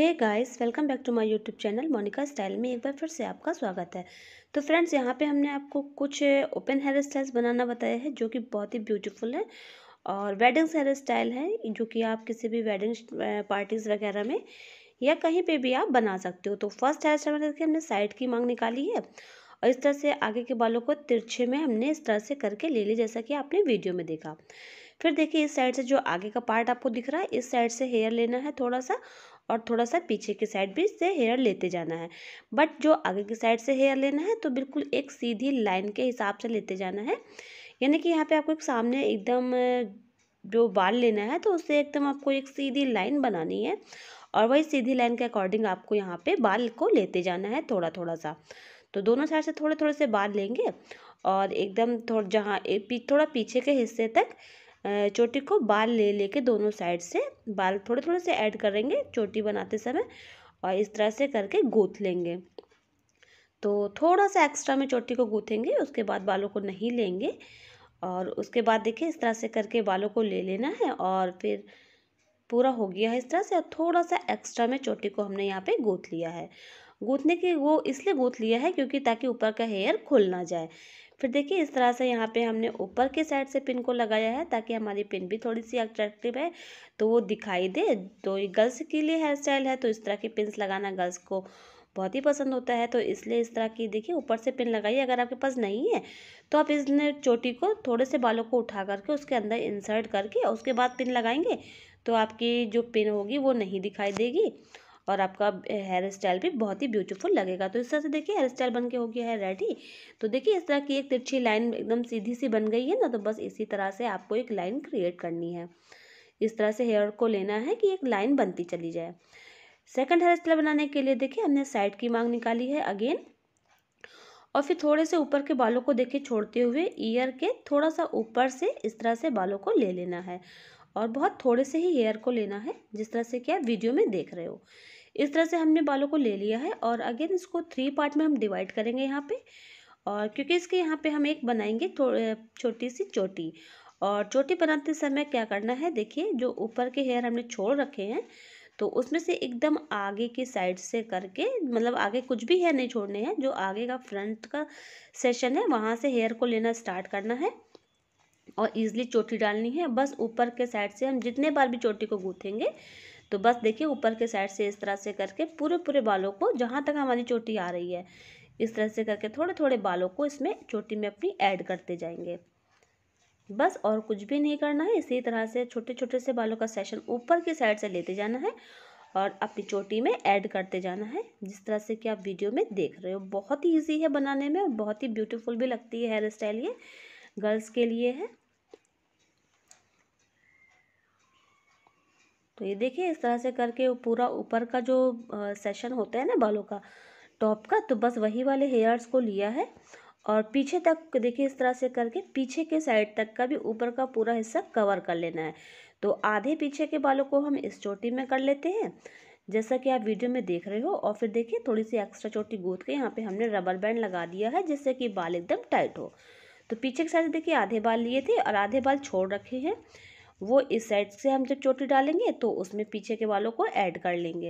hey guys welcome back to my YouTube channel Monika style में एक बार फिर से आपका स्वागत है तो फ्रेंड्स यहाँ पे हमने आपको कुछ ओपन हेयर स्टाइल्स बनाना बताया है जो कि बहुत ही ब्यूटीफुल है और वेडिंग्स हेयर स्टाइल है जो कि आप किसी भी वेडिंग पार्टीज़ वगैरह में या कहीं पर भी आप बना सकते हो तो फर्स्ट हेयर स्टाइल देखिए हमने साइड की मांग निकाली है और इस तरह से आगे के बालों को तिरछे में हमने इस तरह से करके ले ली जैसा कि आपने वीडियो में देखा फिर देखिए इस साइड से जो आगे का पार्ट आपको दिख रहा है इस साइड से हेयर लेना है थोड़ा सा और थोड़ा सा पीछे की साइड भी से हेयर लेते जाना है बट जो आगे की साइड से हेयर लेना है तो बिल्कुल एक सीधी लाइन के हिसाब से लेते जाना है यानी कि यहाँ पे आपको एक सामने एकदम जो बाल लेना है तो उससे एकदम आपको एक सीधी लाइन बनानी है और वही सीधी लाइन के अकॉर्डिंग आपको यहाँ पे बाल को लेते जाना है थोड़ा थोड़ा सा तो दोनों साइड से थोड़े थोड़े से बाल लेंगे और एकदम थोड़ा जहाँ एक थोड़ा पीछे के हिस्से तक चोटी को बाल ले लेके दोनों साइड से बाल थोड़े थोड़े से ऐड करेंगे चोटी बनाते समय और इस तरह से करके गूँथ लेंगे तो थोड़ा सा एक्स्ट्रा में चोटी को गूँथेंगे उसके बाद बालों को नहीं लेंगे और उसके बाद देखिए इस तरह से करके बालों को ले लेना है और फिर पूरा हो गया है इस तरह से और थोड़ा सा एक्स्ट्रा में चोटी को हमने यहाँ पे गूँथ लिया है गूँथने की वो इसलिए गूँथ लिया है क्योंकि ताकि ऊपर का हेयर खुल ना जाए फिर देखिए इस तरह से यहाँ पे हमने ऊपर के साइड से पिन को लगाया है ताकि हमारी पिन भी थोड़ी सी अट्रैक्टिव है तो वो दिखाई दे तो ये गर्ल्स के लिए हेयर स्टाइल है तो इस तरह की पिन्स लगाना गर्ल्स को बहुत ही पसंद होता है तो इसलिए इस तरह की देखिए ऊपर से पिन लगाइए अगर आपके पास नहीं है तो आप इस चोटी को थोड़े से बालों को उठा करके उसके अंदर इंसर्ट करके उसके बाद पिन लगाएंगे तो आपकी जो पिन होगी वो नहीं दिखाई देगी और आपका हेयर स्टाइल भी बहुत ही ब्यूटीफुल लगेगा तो इस तरह से देखिए हेयर स्टाइल बन के हो गया है रेडी तो देखिए इस तरह की एक तिरछी लाइन एकदम सीधी सी बन गई है ना तो बस इसी तरह से आपको एक लाइन क्रिएट करनी है इस तरह से हेयर को लेना है कि एक लाइन बनती चली जाए सेकंड हेयर स्टाइल बनाने के लिए देखिए हमने साइड की मांग निकाली है अगेन और फिर थोड़े से ऊपर के बालों को देखिए छोड़ते हुए ईयर के थोड़ा सा ऊपर से इस तरह से बालों को ले लेना है और बहुत थोड़े से ही हेयर को लेना है जिस तरह से क्या वीडियो में देख रहे हो इस तरह से हमने बालों को ले लिया है और अगेन इसको थ्री पार्ट में हम डिवाइड करेंगे यहाँ पे और क्योंकि इसके यहाँ पे हम एक बनाएंगे छोटी सी चोटी और चोटी बनाते समय क्या करना है देखिए जो ऊपर के हेयर हमने छोड़ रखे हैं तो उसमें से एकदम आगे की साइड से करके मतलब आगे कुछ भी हेयर नहीं छोड़ने हैं जो आगे का फ्रंट का सेशन है वहाँ से हेयर को लेना स्टार्ट करना है और ईजिली चोटी डालनी है बस ऊपर के साइड से हम जितने बार भी चोटी को गूँथेंगे तो बस देखिए ऊपर के साइड से इस तरह से करके पूरे पूरे बालों को जहाँ तक हमारी चोटी आ रही है इस तरह से करके थोड़े थोड़े बालों को इसमें चोटी में अपनी ऐड करते जाएंगे बस और कुछ भी नहीं करना है इसी तरह से छोटे छोटे से बालों का सेशन ऊपर की साइड से लेते जाना है और अपनी चोटी में ऐड करते जाना है जिस तरह से कि आप वीडियो में देख रहे हो बहुत ही ईजी है बनाने में बहुत ही ब्यूटीफुल भी लगती है हेयर स्टाइल ये गर्ल्स के लिए है तो ये देखिए इस तरह से करके पूरा ऊपर का जो सेशन होता है ना बालों का टॉप का तो बस वही वाले हेयर्स को लिया है और पीछे तक देखिए इस तरह से करके पीछे के साइड तक का भी ऊपर का पूरा हिस्सा कवर कर लेना है तो आधे पीछे के बालों को हम इस चोटी में कर लेते हैं जैसा कि आप वीडियो में देख रहे हो और फिर देखिए थोड़ी सी एक्स्ट्रा चोटी गोद के यहाँ पे हमने रबर बैंड लगा दिया है जिससे कि बाल एकदम टाइट हो तो पीछे के साइड देखिए आधे बाल लिए थे और आधे बाल छोड़ रखे हैं वो इस साइड से हम जब चोटी डालेंगे तो उसमें पीछे के बालों को ऐड कर लेंगे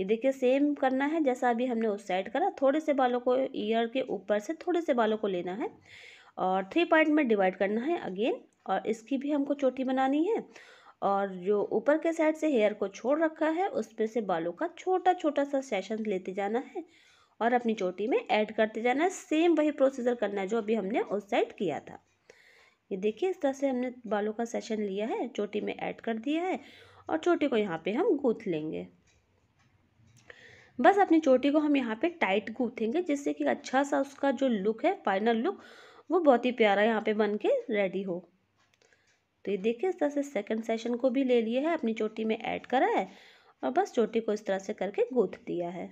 ये देखिए सेम करना है जैसा अभी हमने उस साइड करा थोड़े से बालों को ईयर के ऊपर से थोड़े से बालों को लेना है और थ्री पॉइंट में डिवाइड करना है अगेन और इसकी भी हमको चोटी बनानी है और जो ऊपर के साइड से हेयर को छोड़ रखा है उस पर से बालों का छोटा छोटा सा सेशन लेते जाना है और अपनी चोटी में ऐड करते जाना है सेम वही प्रोसीजर करना है जो अभी हमने उस साइड किया था ये देखिए इस तरह से हमने बालों का सेशन लिया है चोटी में ऐड कर दिया है और चोटी को यहाँ पे हम गूँथ लेंगे बस अपनी चोटी को हम यहाँ पे टाइट गूँथेंगे जिससे कि अच्छा सा उसका जो लुक है फाइनल लुक वो बहुत ही प्यारा यहाँ पे बन के रेडी हो तो ये देखिए इस तरह से सेकेंड सेशन को भी ले लिया है अपनी चोटी में ऐड करा है और बस चोटी को इस तरह से करके गूँथ दिया है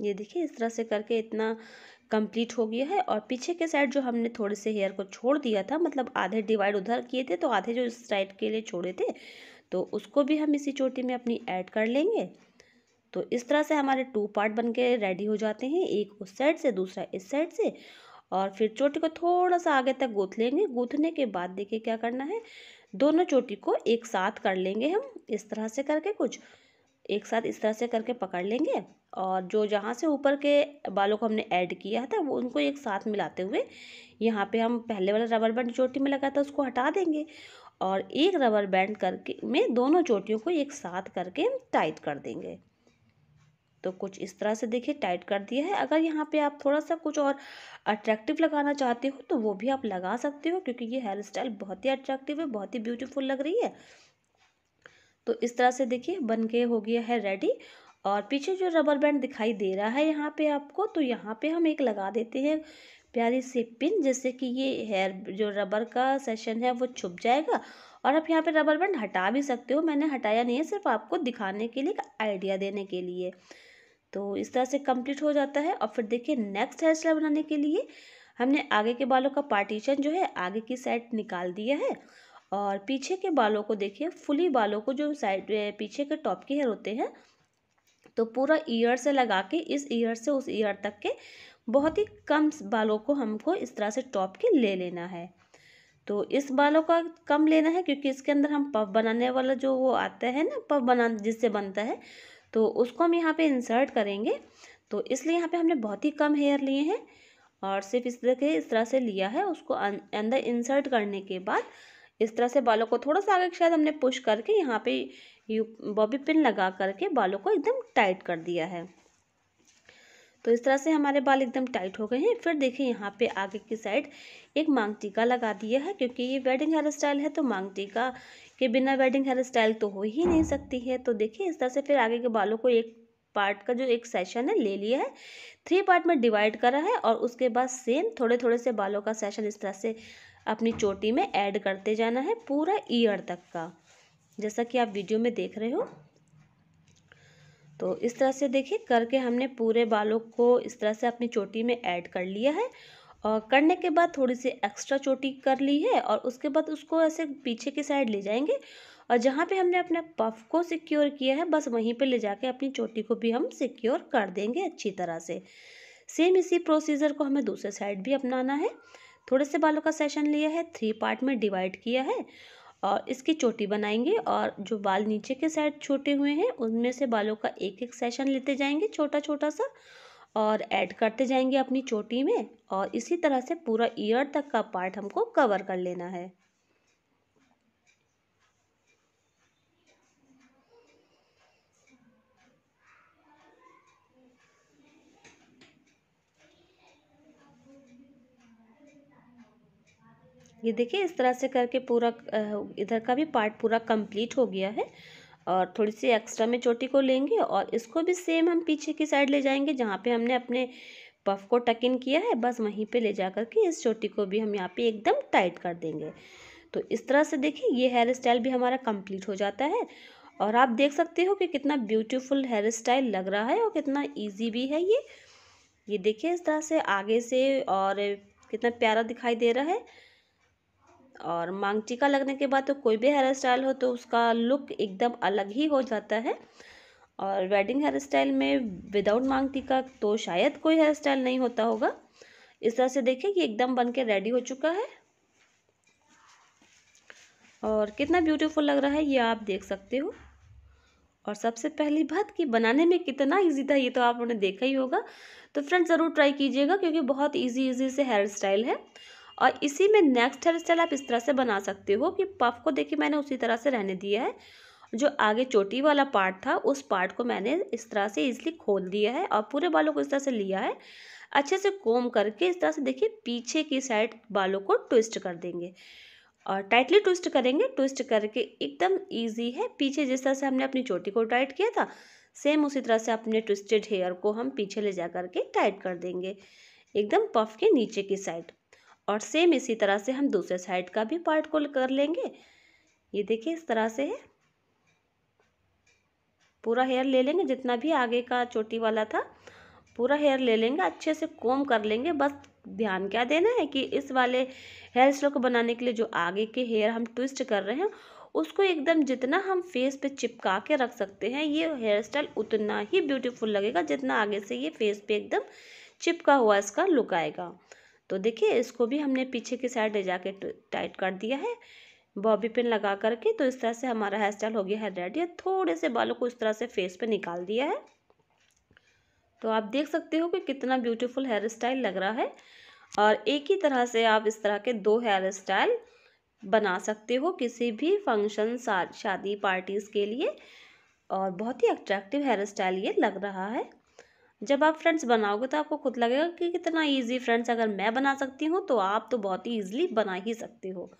ये देखिए इस तरह से करके इतना कंप्लीट हो गया है और पीछे के साइड जो हमने थोड़े से हेयर को छोड़ दिया था मतलब आधे डिवाइड उधर किए थे तो आधे जो इस साइड के लिए छोड़े थे तो उसको भी हम इसी चोटी में अपनी ऐड कर लेंगे तो इस तरह से हमारे टू पार्ट बन के रेडी हो जाते हैं एक उस साइड से दूसरा इस साइड से और फिर चोटी को थोड़ा सा आगे तक गूँथ लेंगे गूँथने के बाद देखिए क्या करना है दोनों चोटी को एक साथ कर लेंगे हम इस तरह से करके कुछ एक साथ इस तरह से करके पकड़ लेंगे और जो जहाँ से ऊपर के बालों को हमने ऐड किया था वो उनको एक साथ मिलाते हुए यहाँ पे हम पहले वाला रबर बैंड चोटी में लगा था उसको हटा देंगे और एक रबर बैंड करके में दोनों चोटियों को एक साथ करके हम टाइट कर देंगे तो कुछ इस तरह से देखिए टाइट कर दिया है अगर यहाँ पे आप थोड़ा सा कुछ और अट्रैक्टिव लगाना चाहते हो तो वो भी आप लगा सकते हो क्योंकि ये हेयर स्टाइल बहुत ही अट्रैक्टिव है बहुत ही ब्यूटीफुल लग रही है तो इस तरह से देखिए बन के हो गया है रेडी और पीछे जो रबर बैंड दिखाई दे रहा है यहाँ पे आपको तो यहाँ पे हम एक लगा देते हैं प्यारी सी पिन जैसे कि ये हेयर जो रबर का सेशन है वो छुप जाएगा और आप यहाँ पे रबर बैंड हटा भी सकते हो मैंने हटाया नहीं है सिर्फ आपको दिखाने के लिए आइडिया देने के लिए तो इस तरह से कंप्लीट हो जाता है और फिर देखिए नेक्स्ट हेयर स्टाइल बनाने के लिए हमने आगे के बालों का पार्टीशन जो है आगे की साइड निकाल दिया है और पीछे के बालों को देखिए फुली बालों को जो साइड पीछे के टॉप के हेयर होते हैं तो पूरा ईयर से लगा के इस ईयर से उस ईयर तक के बहुत ही कम बालों को हमको इस तरह से टॉप के ले लेना है तो इस बालों का कम लेना है क्योंकि इसके अंदर हम पफ बनाने वाला जो वो आता है ना पफ बना जिससे बनता है तो उसको हम यहाँ पे इंसर्ट करेंगे तो इसलिए यहाँ पे हमने बहुत ही कम हेयर लिए हैं और सिर्फ इस तरह के इस तरह से लिया है उसको अं, अंदर इंसर्ट करने के बाद इस तरह से बालों को थोड़ा सा आगे शायद हमने पुश करके यहाँ पे यू बॉबी पिन लगा करके बालों को एकदम टाइट कर दिया है तो इस तरह से हमारे बाल एकदम टाइट हो गए हैं फिर देखिए यहाँ पे आगे की साइड एक मांग टीका लगा दिया है क्योंकि ये वेडिंग हेयर स्टाइल है तो मांग टीका के बिना वेडिंग हेयर स्टाइल तो हो ही नहीं सकती है तो देखिए इस तरह से फिर आगे के बालों को एक पार्ट का जो एक सेशन है ले लिया है थ्री पार्ट में डिवाइड करा है और उसके बाद सेम थोड़े थोड़े से बालों का सेशन इस तरह से अपनी चोटी में ऐड करते जाना है पूरा ईयर तक का जैसा कि आप वीडियो में देख रहे हो तो इस तरह से देखिए करके हमने पूरे बालों को इस तरह से अपनी चोटी में ऐड कर लिया है और करने के बाद थोड़ी सी एक्स्ट्रा चोटी कर ली है और उसके बाद उसको ऐसे पीछे की साइड ले जाएंगे और जहाँ पे हमने अपने पफ को सिक्योर किया है बस वहीं पे ले जाके अपनी चोटी को भी हम सिक्योर कर देंगे अच्छी तरह से सेम इसी प्रोसीजर को हमें दूसरे साइड भी अपनाना है थोड़े से बालों का सेशन लिया है थ्री पार्ट में डिवाइड किया है और इसकी चोटी बनाएंगे और जो बाल नीचे के साइड छोटे हुए हैं उनमें से बालों का एक एक सेशन लेते जाएंगे छोटा छोटा सा और ऐड करते जाएंगे अपनी चोटी में और इसी तरह से पूरा ईयर तक का पार्ट हमको कवर कर लेना है ये देखिए इस तरह से करके पूरा इधर का भी पार्ट पूरा कंप्लीट हो गया है और थोड़ी सी एक्स्ट्रा में चोटी को लेंगे और इसको भी सेम हम पीछे की साइड ले जाएंगे जहाँ पे हमने अपने पफ को टक इन किया है बस वहीं पे ले जा कर के इस चोटी को भी हम यहाँ पे एकदम टाइट कर देंगे तो इस तरह से देखिए ये हेयर स्टाइल भी हमारा कम्प्लीट हो जाता है और आप देख सकते हो कि कितना ब्यूटीफुल हेयर स्टाइल लग रहा है और कितना ईजी भी है ये ये देखिए इस तरह से आगे से और कितना प्यारा दिखाई दे रहा है और मांग टीका लगने के बाद तो कोई भी हेयर स्टाइल हो तो उसका लुक एकदम अलग ही हो जाता है और वेडिंग हेयर स्टाइल में विदाउट मांग टीका तो शायद कोई हेयर स्टाइल नहीं होता होगा इस तरह से देखें कि एकदम बन के रेडी हो चुका है और कितना ब्यूटीफुल लग रहा है ये आप देख सकते हो और सबसे पहली बात कि बनाने में कितना इजी था ये तो आप उन्हें देखा ही होगा तो फ्रेंड्स ज़रूर ट्राई कीजिएगा क्योंकि बहुत इजी इजी से हेयर स्टाइल है और इसी में नेक्स्ट हेयर स्टाइल आप इस तरह से बना सकते हो कि पफ को देखिए मैंने उसी तरह से रहने दिया है जो आगे चोटी वाला पार्ट था उस पार्ट को मैंने इस तरह से इजली खोल दिया है और पूरे बालों को इस तरह से लिया है अच्छे से कोम करके इस तरह से देखिए पीछे की साइड बालों को ट्विस्ट कर देंगे और टाइटली ट्विस्ट करेंगे ट्विस्ट करके एकदम ईजी है पीछे जिस तरह से हमने अपनी चोटी को टाइट किया था सेम उसी तरह से अपने ट्विस्टेड हेयर को हम पीछे ले जा करके टाइट कर देंगे एकदम पफ के नीचे की साइड और सेम इसी तरह से हम दूसरे साइड का भी पार्ट को कर लेंगे ये देखिए इस तरह से है पूरा हेयर ले लेंगे जितना भी आगे का चोटी वाला था पूरा हेयर ले लेंगे अच्छे से कोम कर लेंगे बस ध्यान क्या देना है कि इस वाले हेयर स्टाइल को बनाने के लिए जो आगे के हेयर हम ट्विस्ट कर रहे हैं उसको एकदम जितना हम फेस पे चिपका के रख सकते हैं ये हेयर स्टाइल उतना ही ब्यूटीफुल लगेगा जितना आगे से ये फेस पे एकदम चिपका हुआ इसका लुक आएगा तो देखिए इसको भी हमने पीछे की साइड ले जाके टाइट कर दिया है बॉबी पिन लगा करके तो इस तरह से हमारा हेयर स्टाइल हो गया है रेडी थोड़े से बालों को इस तरह से फेस पे निकाल दिया है तो आप देख सकते हो कि कितना ब्यूटीफुल हेयर स्टाइल लग रहा है और एक ही तरह से आप इस तरह के दो हेयर स्टाइल बना सकते हो किसी भी फंक्शन शादी पार्टीज़ के लिए और बहुत ही अट्रैक्टिव हेयर स्टाइल ये लग रहा है जब आप फ्रेंड्स बनाओगे तो आपको खुद लगेगा कि कितना ईजी फ्रेंड्स अगर मैं बना सकती हूँ तो आप तो बहुत ही ईजिली बना ही सकते हो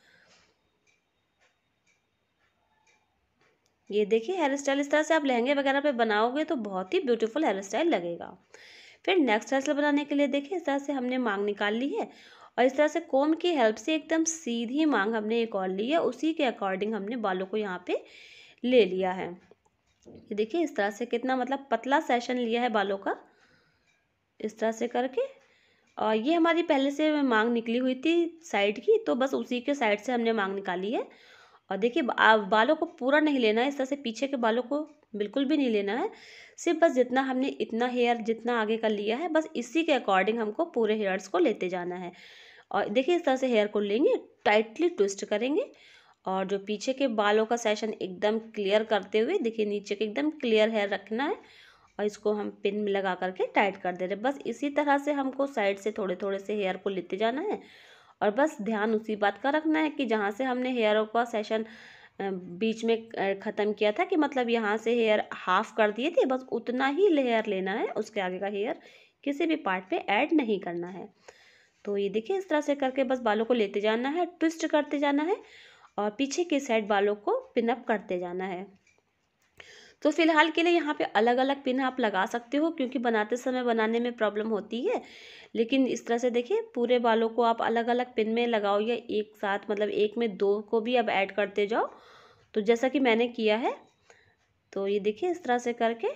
ये देखिए हेयर स्टाइल इस तरह से आप लहंगे वगैरह पे बनाओगे तो बहुत ही ब्यूटीफुल हेयर स्टाइल लगेगा फिर नेक्स्ट हेयर स्टाइल बनाने के लिए देखिए इस तरह से हमने मांग निकाल ली है और इस तरह से कोम की हेल्प से एकदम सीधी मांग हमने एक और ली है उसी के अकॉर्डिंग हमने बालों को यहाँ पे ले लिया है ये देखिए इस तरह से कितना मतलब पतला सेशन लिया है बालों का इस तरह से करके और ये हमारी पहले से मांग निकली हुई थी साइड की तो बस उसी के साइड से हमने मांग निकाली है और देखिए बालों को पूरा नहीं लेना है इस तरह से पीछे के बालों को बिल्कुल भी नहीं लेना है सिर्फ बस जितना हमने इतना हेयर जितना आगे का लिया है बस इसी के अकॉर्डिंग हमको पूरे हेयर्स को लेते जाना है और देखिए इस तरह से हेयर को लेंगे टाइटली ट्विस्ट करेंगे और जो पीछे के बालों का सेशन एकदम क्लियर करते हुए देखिए नीचे के एकदम क्लियर हेयर रखना है और इसको हम पिन में लगा करके टाइट कर दे रहे बस इसी तरह से हमको साइड से थोड़े थोड़े से हेयर को लेते जाना है और बस ध्यान उसी बात का रखना है कि जहाँ से हमने हेयर का सेशन बीच में ख़त्म किया था कि मतलब यहाँ से हेयर हाफ कर दिए थे बस उतना ही लेयर लेना है उसके आगे का हेयर किसी भी पार्ट पे ऐड नहीं करना है तो ये देखिए इस तरह से करके बस बालों को लेते जाना है ट्विस्ट करते जाना है और पीछे के साइड बालों को पिनअप करते जाना है तो फिलहाल के लिए यहाँ पे अलग अलग पिन आप लगा सकते हो क्योंकि बनाते समय बनाने में प्रॉब्लम होती है लेकिन इस तरह से देखिए पूरे बालों को आप अलग अलग पिन में लगाओ या एक साथ मतलब एक में दो को भी अब ऐड करते जाओ तो जैसा कि मैंने किया है तो ये देखिए इस तरह से करके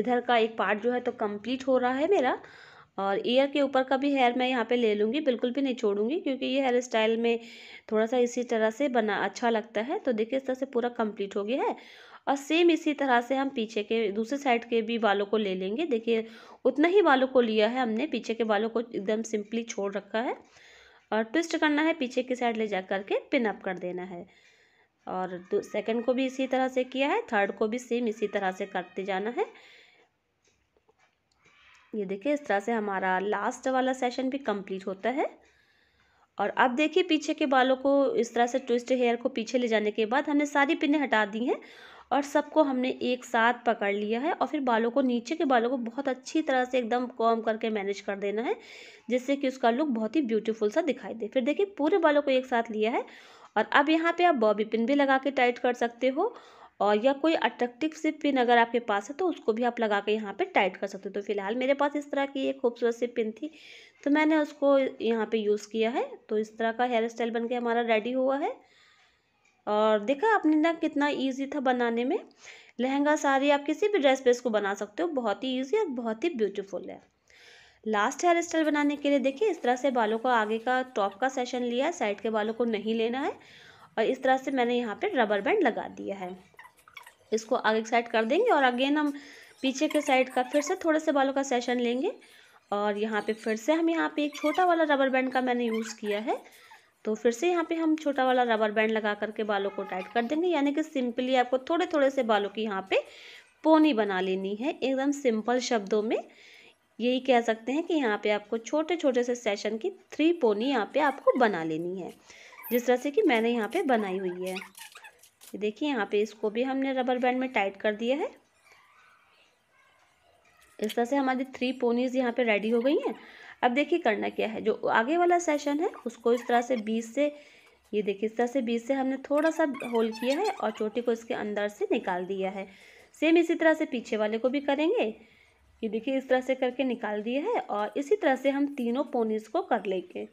इधर का एक पार्ट जो है तो कंप्लीट हो रहा है मेरा और ईयर के ऊपर का भी हेयर मैं यहाँ पे ले लूँगी बिल्कुल भी नहीं छोड़ूंगी क्योंकि ये हेयर स्टाइल में थोड़ा सा इसी तरह से बना अच्छा लगता है तो देखिए इस तरह से पूरा कंप्लीट हो गया है और सेम इसी तरह से हम पीछे के दूसरे साइड के भी बालों को ले लेंगे देखिए उतना ही बालों को लिया है हमने पीछे के बालों को एकदम सिंपली छोड़ रखा है और ट्विस्ट करना है पीछे की साइड ले जा करके पिन अप कर देना है और सेकेंड को भी इसी तरह से किया है थर्ड को भी सेम इसी तरह से करते जाना है ये देखिए इस तरह से हमारा लास्ट वाला सेशन भी कंप्लीट होता है और अब देखिए पीछे के बालों को इस तरह से ट्विस्ट हेयर को पीछे ले जाने के बाद हमने सारी पिनें हटा दी हैं और सबको हमने एक साथ पकड़ लिया है और फिर बालों को नीचे के बालों को बहुत अच्छी तरह से एकदम कॉम करके मैनेज कर देना है जिससे कि उसका लुक बहुत ही ब्यूटीफुल सा दिखाई दे फिर देखिए पूरे बालों को एक साथ लिया है और अब यहाँ पे आप बॉबी पिन भी लगा के टाइट कर सकते हो और या कोई अट्रैक्टिव सी पिन अगर आपके पास है तो उसको भी आप लगा के यहाँ पे टाइट कर सकते हो तो फिलहाल मेरे पास इस तरह की एक खूबसूरत सी पिन थी तो मैंने उसको यहाँ पे यूज़ किया है तो इस तरह का हेयर स्टाइल बन के हमारा रेडी हुआ है और देखा आपने ना कितना ईजी था बनाने में लहंगा साड़ी आप किसी भी ड्रेस पेस को बना सकते हो बहुत ही ईजी और बहुत ही ब्यूटीफुल है लास्ट हेयर स्टाइल बनाने के लिए देखिए इस तरह से बालों को आगे का टॉप का सेशन लिया है साइड के बालों को नहीं लेना है और इस तरह से मैंने यहाँ पर रबर बैंड लगा दिया है इसको आगे की साइड कर देंगे और अगेन हम पीछे के साइड का फिर से थोड़े से बालों का सेशन लेंगे और यहाँ पे फिर से हम यहाँ पे एक छोटा वाला रबर बैंड का मैंने यूज़ किया है तो फिर से यहाँ पे हम छोटा वाला रबर बैंड लगा करके बालों को टाइट कर देंगे यानी कि सिंपली आपको थोड़े थोड़े से बालों की यहाँ पे पोनी बना लेनी है एकदम सिंपल शब्दों में यही कह सकते हैं कि यहाँ पे आपको छोटे छोटे से सेशन की थ्री पोनी यहाँ पे आपको बना लेनी है जिस तरह से कि मैंने यहाँ पे बनाई हुई है ये देखिए यहाँ पे इसको भी हमने रबर बैंड में टाइट कर दिया है इस तरह से हमारी थ्री पोनीज यहाँ पे रेडी हो गई हैं अब देखिए करना क्या है जो आगे वाला सेशन है उसको इस तरह से बीस से ये देखिए इस तरह से बीस से हमने थोड़ा सा होल किया है और चोटी को इसके अंदर से निकाल दिया है सेम इसी तरह से पीछे वाले को भी करेंगे ये देखिए इस तरह से करके निकाल दिया है और इसी तरह से हम तीनों पोनीज को कर लेंगे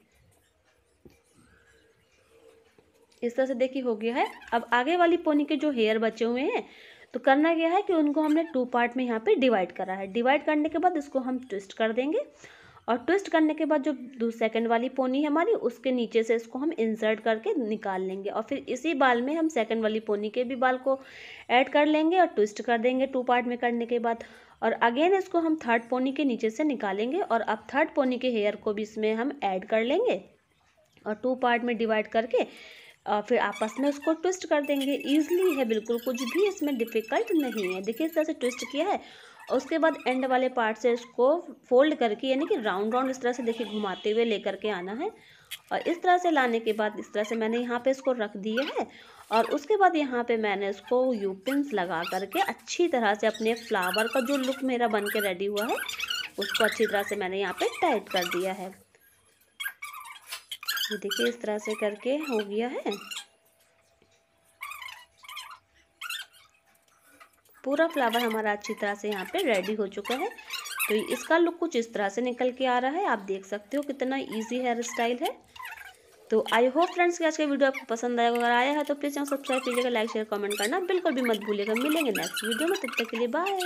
इस तरह से देखिए हो गया है अब आगे वाली पोनी के जो हेयर बचे हुए हैं तो करना क्या है कि उनको हमने टू पार्ट में यहाँ पे डिवाइड करा है डिवाइड करने के बाद इसको हम ट्विस्ट कर देंगे और ट्विस्ट करने के बाद जो सेकंड वाली पोनी है हमारी उसके नीचे से इसको हम इंसर्ट करके निकाल लेंगे और फिर इसी बाल में हम सेकंड वाली पोनी के भी बाल को ऐड कर लेंगे और ट्विस्ट कर देंगे टू पार्ट में करने के बाद और अगेन इसको हम थर्ड पोनी के नीचे से निकालेंगे और अब थर्ड पोनी के हेयर को भी इसमें हम ऐड कर लेंगे और टू पार्ट में डिवाइड करके और फिर आपस में उसको ट्विस्ट कर देंगे ईजिली है बिल्कुल कुछ भी इसमें डिफ़िकल्ट नहीं है देखिए इस तरह से ट्विस्ट किया है और उसके बाद एंड वाले पार्ट से इसको फोल्ड करके यानी कि राउंड राउंड इस तरह से देखिए घुमाते हुए लेकर के आना है और इस तरह से लाने के बाद इस तरह से मैंने यहाँ पे इसको रख दिया है और उसके बाद यहाँ पे मैंने इसको यू पिंस लगा करके अच्छी तरह से अपने फ्लावर का जो लुक मेरा बन के रेडी हुआ है उसको अच्छी तरह से मैंने यहाँ पे टाइट कर दिया है ये देखिए इस तरह से करके हो गया है पूरा फ्लावर हमारा अच्छी तरह से यहाँ पे रेडी हो चुका है तो इसका लुक कुछ इस तरह से निकल के आ रहा है आप देख सकते हो कितना इजी हेयर स्टाइल है तो आई होप फ्रेंड्स कि आज का वीडियो आपको पसंद आएगा अगर आया है तो प्लीज़ यहाँ सब्सक्राइब कीजिएगा लाइक शेयर कमेंट करना बिल्कुल भी मत भूलिएगा मिलेंगे नेक्स्ट वीडियो में तब तक के लिए बाय